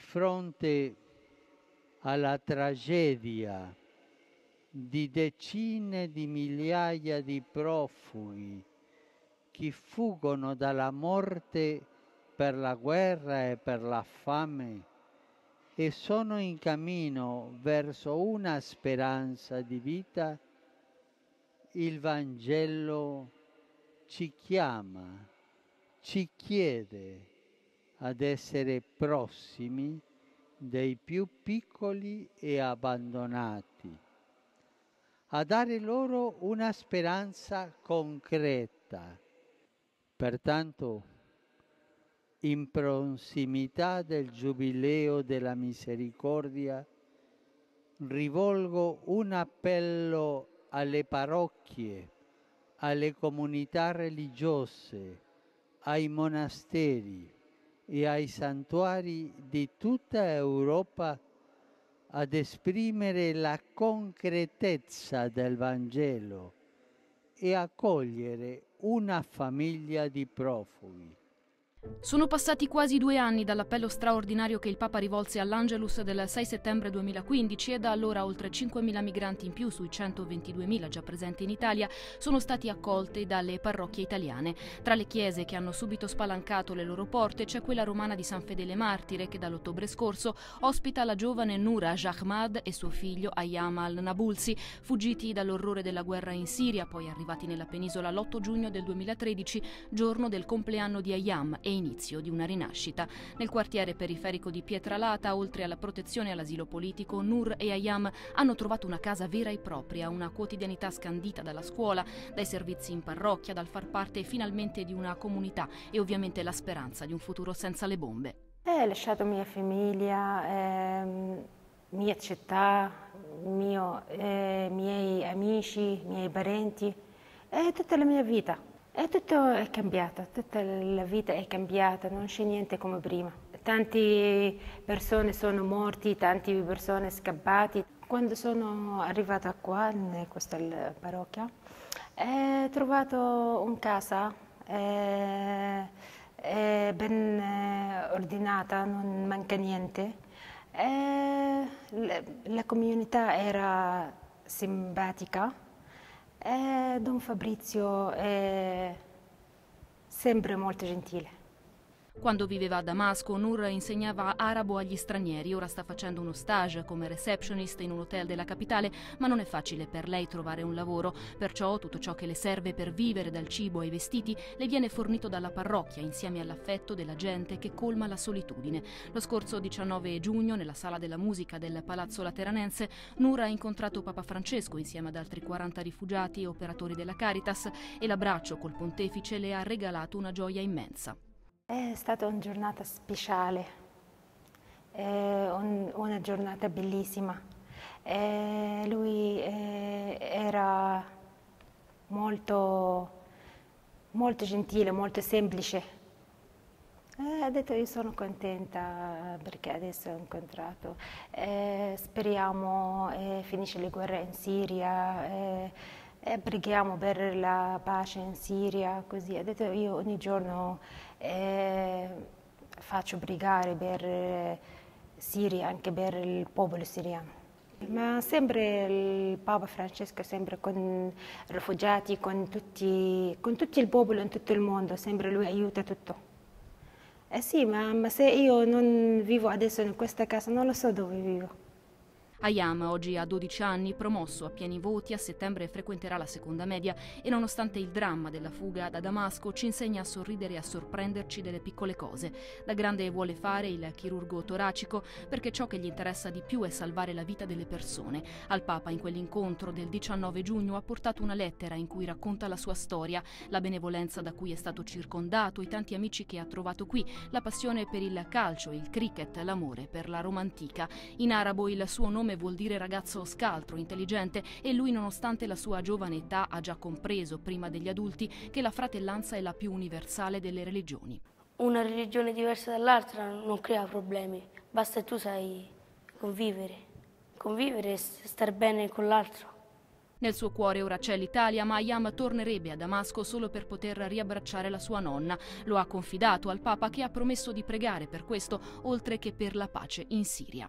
di fronte alla tragedia di decine di migliaia di profughi che fuggono dalla morte per la guerra e per la fame e sono in cammino verso una speranza di vita, il Vangelo ci chiama, ci chiede ad essere prossimi dei più piccoli e abbandonati, a dare loro una speranza concreta. Pertanto, in prossimità del Giubileo della Misericordia, rivolgo un appello alle parrocchie, alle comunità religiose, ai monasteri e ai santuari di tutta Europa ad esprimere la concretezza del Vangelo e accogliere una famiglia di profughi. Sono passati quasi due anni dall'appello straordinario che il Papa rivolse all'Angelus del 6 settembre 2015 e da allora oltre 5.000 migranti in più sui 122.000 già presenti in Italia sono stati accolti dalle parrocchie italiane. Tra le chiese che hanno subito spalancato le loro porte c'è quella romana di San Fedele Martire che dall'ottobre scorso ospita la giovane Nura Jahmad e suo figlio Ayama al-Nabulsi, fuggiti dall'orrore della guerra in Siria, poi arrivati nella penisola l'8 giugno del 2013, giorno del compleanno di Ayam e inizio di una rinascita. Nel quartiere periferico di Pietralata, oltre alla protezione e all'asilo politico, Nur e Ayam hanno trovato una casa vera e propria, una quotidianità scandita dalla scuola, dai servizi in parrocchia, dal far parte finalmente di una comunità e ovviamente la speranza di un futuro senza le bombe. Eh, ho lasciato mia famiglia, ehm, mia città, i eh, miei amici, i miei parenti, eh, tutta la mia vita. E tutto è cambiato, tutta la vita è cambiata, non c'è niente come prima. Tante persone sono morte, tante persone scappate. Quando sono arrivata qua, in questa parrocchia, ho trovato una casa eh, eh, ben ordinata, non manca niente. Eh, la, la, comunità era simpatica don Fabrizio è sempre molto gentile. Quando viveva a Damasco, Nur insegnava arabo agli stranieri, ora sta facendo uno stage come receptionist in un hotel della capitale, ma non è facile per lei trovare un lavoro, perciò tutto ciò che le serve per vivere dal cibo ai vestiti le viene fornito dalla parrocchia insieme all'affetto della gente che colma la solitudine. Lo scorso 19 giugno, nella sala della musica del Palazzo Lateranense, Nur ha incontrato Papa Francesco insieme ad altri 40 rifugiati e operatori della Caritas e l'abbraccio col pontefice le ha regalato una gioia immensa. È stata una giornata speciale, un, una giornata bellissima. E lui eh, era molto, molto, gentile, molto semplice. ha detto io sono contenta perché adesso ho incontrato. E speriamo eh, finisce le guerre in Siria eh, preghiamo per la pace in Siria, così. Ha detto io ogni giorno eh, faccio pregare per eh, Siria, anche per il popolo siriano. Ma sempre il Papa Francesco, sempre con i rifugiati, con, tutti, con tutto il popolo in tutto il mondo, sempre lui aiuta tutto. Eh sì, ma, ma se io non vivo adesso in questa casa, non lo so dove vivo. Ayam, oggi ha 12 anni, promosso a pieni voti, a settembre frequenterà la seconda media e nonostante il dramma della fuga da Damasco ci insegna a sorridere e a sorprenderci delle piccole cose. Da grande vuole fare il chirurgo toracico perché ciò che gli interessa di più è salvare la vita delle persone. Al Papa in quell'incontro del 19 giugno ha portato una lettera in cui racconta la sua storia, la benevolenza da cui è stato circondato, i tanti amici che ha trovato qui, la passione per il calcio, il cricket, l'amore per la Roma antica. In arabo il suo nome nome vuol dire ragazzo scaltro, intelligente e lui nonostante la sua giovane età ha già compreso, prima degli adulti, che la fratellanza è la più universale delle religioni. Una religione diversa dall'altra non crea problemi, basta che tu sai convivere, convivere e star bene con l'altro. Nel suo cuore ora c'è l'Italia, ma Ayam tornerebbe a Damasco solo per poter riabbracciare la sua nonna. Lo ha confidato al Papa che ha promesso di pregare per questo, oltre che per la pace in Siria.